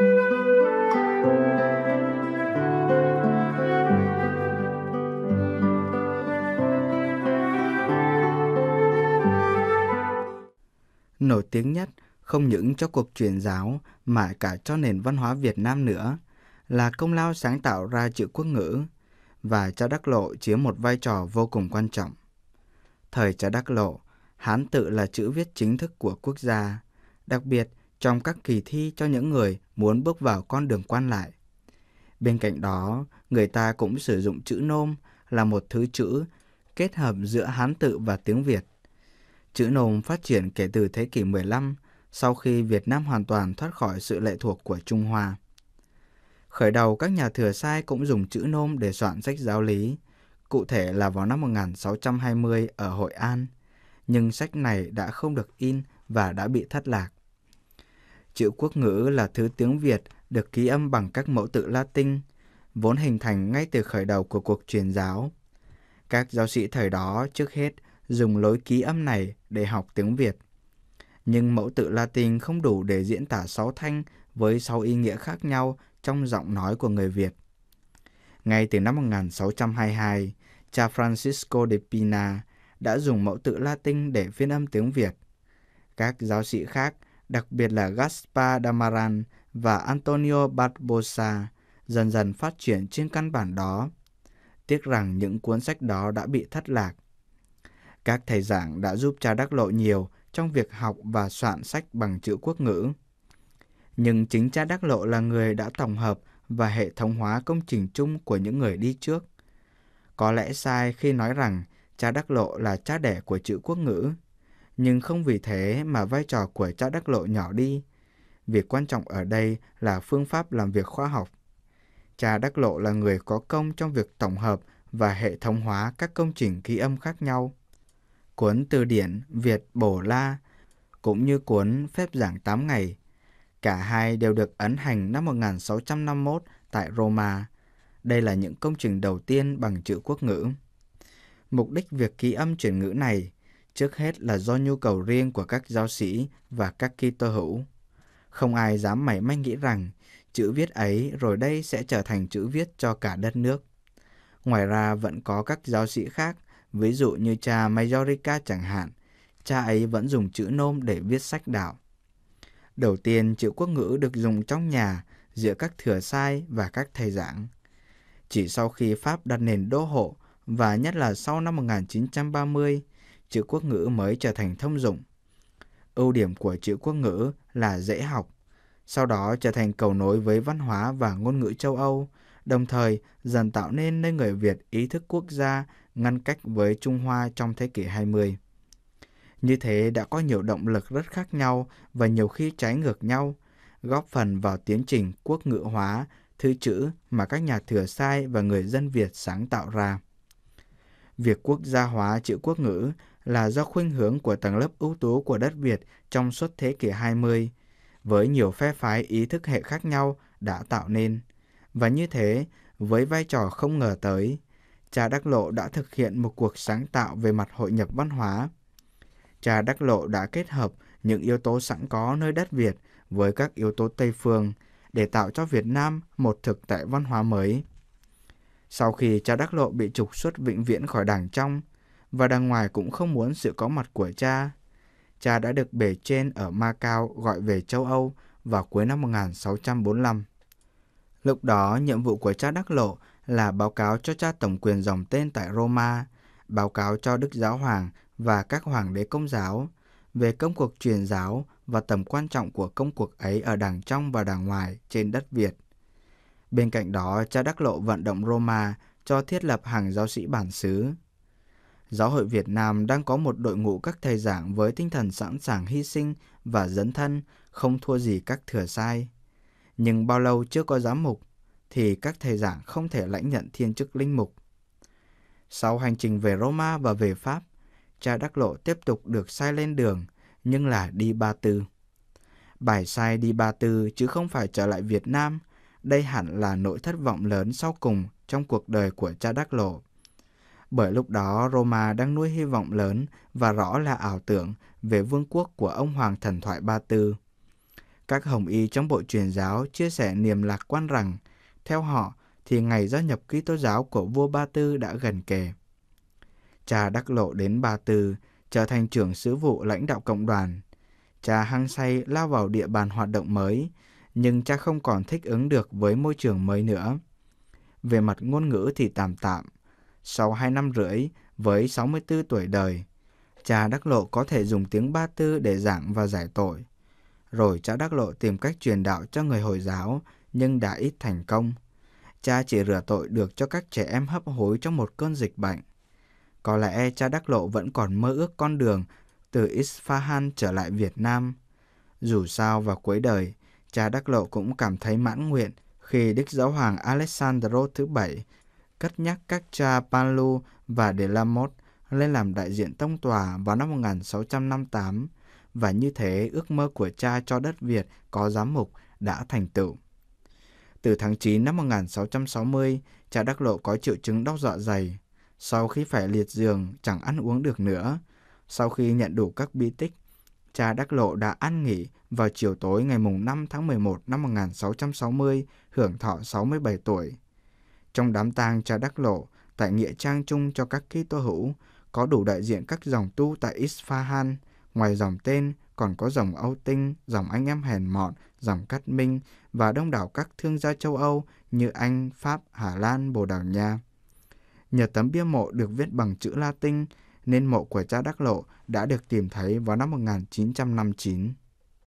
Nổi tiếng nhất không những cho cuộc truyền giáo mà cả cho nền văn hóa Việt Nam nữa là công lao sáng tạo ra chữ quốc ngữ và cha Đắc Lộ chiếm một vai trò vô cùng quan trọng. Thời cha Đắc Lộ, Hán tự là chữ viết chính thức của quốc gia, đặc biệt trong các kỳ thi cho những người muốn bước vào con đường quan lại. Bên cạnh đó, người ta cũng sử dụng chữ nôm là một thứ chữ kết hợp giữa Hán tự và tiếng Việt. Chữ nôm phát triển kể từ thế kỷ 15 sau khi Việt Nam hoàn toàn thoát khỏi sự lệ thuộc của Trung Hoa. Khởi đầu các nhà thừa sai cũng dùng chữ nôm để soạn sách giáo lý, cụ thể là vào năm 1620 ở Hội An, nhưng sách này đã không được in và đã bị thất lạc. Chữ quốc ngữ là thứ tiếng Việt được ký âm bằng các mẫu tự Latin, vốn hình thành ngay từ khởi đầu của cuộc truyền giáo. Các giáo sĩ thời đó trước hết dùng lối ký âm này để học tiếng Việt. Nhưng mẫu tự Latin không đủ để diễn tả sáu thanh với sáu ý nghĩa khác nhau trong giọng nói của người Việt. Ngay từ năm 1622, cha Francisco de Pina đã dùng mẫu tự Latin để phiên âm tiếng Việt. Các giáo sĩ khác – đặc biệt là Gaspar Damaran và Antonio Barbosa, dần dần phát triển trên căn bản đó. Tiếc rằng những cuốn sách đó đã bị thất lạc. Các thầy giảng đã giúp cha Đắc Lộ nhiều trong việc học và soạn sách bằng chữ quốc ngữ. Nhưng chính cha Đắc Lộ là người đã tổng hợp và hệ thống hóa công trình chung của những người đi trước. Có lẽ sai khi nói rằng cha Đắc Lộ là cha đẻ của chữ quốc ngữ – nhưng không vì thế mà vai trò của cha đắc lộ nhỏ đi. Việc quan trọng ở đây là phương pháp làm việc khoa học. Cha đắc lộ là người có công trong việc tổng hợp và hệ thống hóa các công trình ký âm khác nhau. Cuốn từ điển Việt Bổ La cũng như cuốn Phép giảng 8 ngày. Cả hai đều được ấn hành năm 1651 tại Roma. Đây là những công trình đầu tiên bằng chữ quốc ngữ. Mục đích việc ký âm chuyển ngữ này trước hết là do nhu cầu riêng của các giáo sĩ và các Kitô hữu. Không ai dám mảy may nghĩ rằng chữ viết ấy rồi đây sẽ trở thành chữ viết cho cả đất nước. Ngoài ra vẫn có các giáo sĩ khác, ví dụ như cha Majorica chẳng hạn, cha ấy vẫn dùng chữ nôm để viết sách đạo. Đầu tiên, chữ quốc ngữ được dùng trong nhà giữa các thừa sai và các thầy giảng. Chỉ sau khi Pháp đặt nền đô hộ và nhất là sau năm 1930, chữ quốc ngữ mới trở thành thông dụng. Ưu điểm của chữ quốc ngữ là dễ học, sau đó trở thành cầu nối với văn hóa và ngôn ngữ châu Âu, đồng thời dần tạo nên nơi người Việt ý thức quốc gia ngăn cách với Trung Hoa trong thế kỷ 20. Như thế đã có nhiều động lực rất khác nhau và nhiều khi trái ngược nhau, góp phần vào tiến trình quốc ngữ hóa, thư chữ mà các nhà thừa sai và người dân Việt sáng tạo ra. Việc quốc gia hóa chữ quốc ngữ là do khuynh hướng của tầng lớp ưu tú của đất Việt trong suốt thế kỷ 20, với nhiều phe phái ý thức hệ khác nhau đã tạo nên. Và như thế, với vai trò không ngờ tới, Cha Đắc Lộ đã thực hiện một cuộc sáng tạo về mặt hội nhập văn hóa. Cha Đắc Lộ đã kết hợp những yếu tố sẵn có nơi đất Việt với các yếu tố Tây phương để tạo cho Việt Nam một thực tại văn hóa mới. Sau khi cha Đắc Lộ bị trục xuất vĩnh viễn khỏi đảng trong và đằng ngoài cũng không muốn sự có mặt của cha. Cha đã được bể trên ở Macau gọi về châu Âu vào cuối năm 1645. Lúc đó, nhiệm vụ của cha Đắc Lộ là báo cáo cho cha tổng quyền dòng tên tại Roma, báo cáo cho Đức Giáo Hoàng và các hoàng đế công giáo về công cuộc truyền giáo và tầm quan trọng của công cuộc ấy ở đảng trong và đảng ngoài trên đất Việt. Bên cạnh đó, cha Đắc Lộ vận động Roma cho thiết lập hàng giáo sĩ bản xứ. Giáo hội Việt Nam đang có một đội ngũ các thầy giảng với tinh thần sẵn sàng hy sinh và dấn thân, không thua gì các thừa sai. Nhưng bao lâu chưa có giám mục, thì các thầy giảng không thể lãnh nhận thiên chức linh mục. Sau hành trình về Roma và về Pháp, cha Đắc Lộ tiếp tục được sai lên đường, nhưng là đi Ba Tư. Bài sai đi Ba Tư chứ không phải trở lại Việt Nam, đây hẳn là nỗi thất vọng lớn sau cùng trong cuộc đời của cha Đắc Lộ bởi lúc đó Roma đang nuôi hy vọng lớn và rõ là ảo tưởng về vương quốc của ông hoàng thần thoại Ba Tư. Các hồng y trong bộ truyền giáo chia sẻ niềm lạc quan rằng, theo họ thì ngày gia nhập Kitô giáo của vua Ba Tư đã gần kề. Cha đắc lộ đến Ba Tư, trở thành trưởng sứ vụ lãnh đạo cộng đoàn. Cha hăng say lao vào địa bàn hoạt động mới, nhưng cha không còn thích ứng được với môi trường mới nữa. Về mặt ngôn ngữ thì tạm tạm, sau 2 năm rưỡi với 64 tuổi đời. Cha Đắc Lộ có thể dùng tiếng Ba Tư để giảng và giải tội. Rồi cha Đắc Lộ tìm cách truyền đạo cho người Hồi giáo nhưng đã ít thành công. Cha chỉ rửa tội được cho các trẻ em hấp hối trong một cơn dịch bệnh. Có lẽ cha Đắc Lộ vẫn còn mơ ước con đường từ Isfahan trở lại Việt Nam. Dù sao vào cuối đời, cha Đắc Lộ cũng cảm thấy mãn nguyện khi Đức Giáo hoàng Alexandro thứ bảy cất nhắc các cha Panlu và De La Motte lên làm đại diện tông tòa vào năm 1658 và như thế ước mơ của cha cho đất Việt có giám mục đã thành tựu. Từ tháng 9 năm 1660, cha Đắc Lộ có triệu chứng đau dạ dày. Sau khi phải liệt giường, chẳng ăn uống được nữa. Sau khi nhận đủ các bi tích, cha Đắc Lộ đã ăn nghỉ vào chiều tối ngày 5 tháng 11 năm 1660, hưởng thọ 67 tuổi. Trong đám tang cha Đắc Lộ, tại Nghĩa Trang chung cho các Kitô hữu, có đủ đại diện các dòng tu tại Isfahan, ngoài dòng tên còn có dòng Âu Tinh, dòng anh em hèn mọn, dòng Cát Minh và đông đảo các thương gia châu Âu như Anh, Pháp, Hà Lan, Bồ Đào Nha. Nhờ tấm bia mộ được viết bằng chữ Latin nên mộ của cha Đắc Lộ đã được tìm thấy vào năm 1959.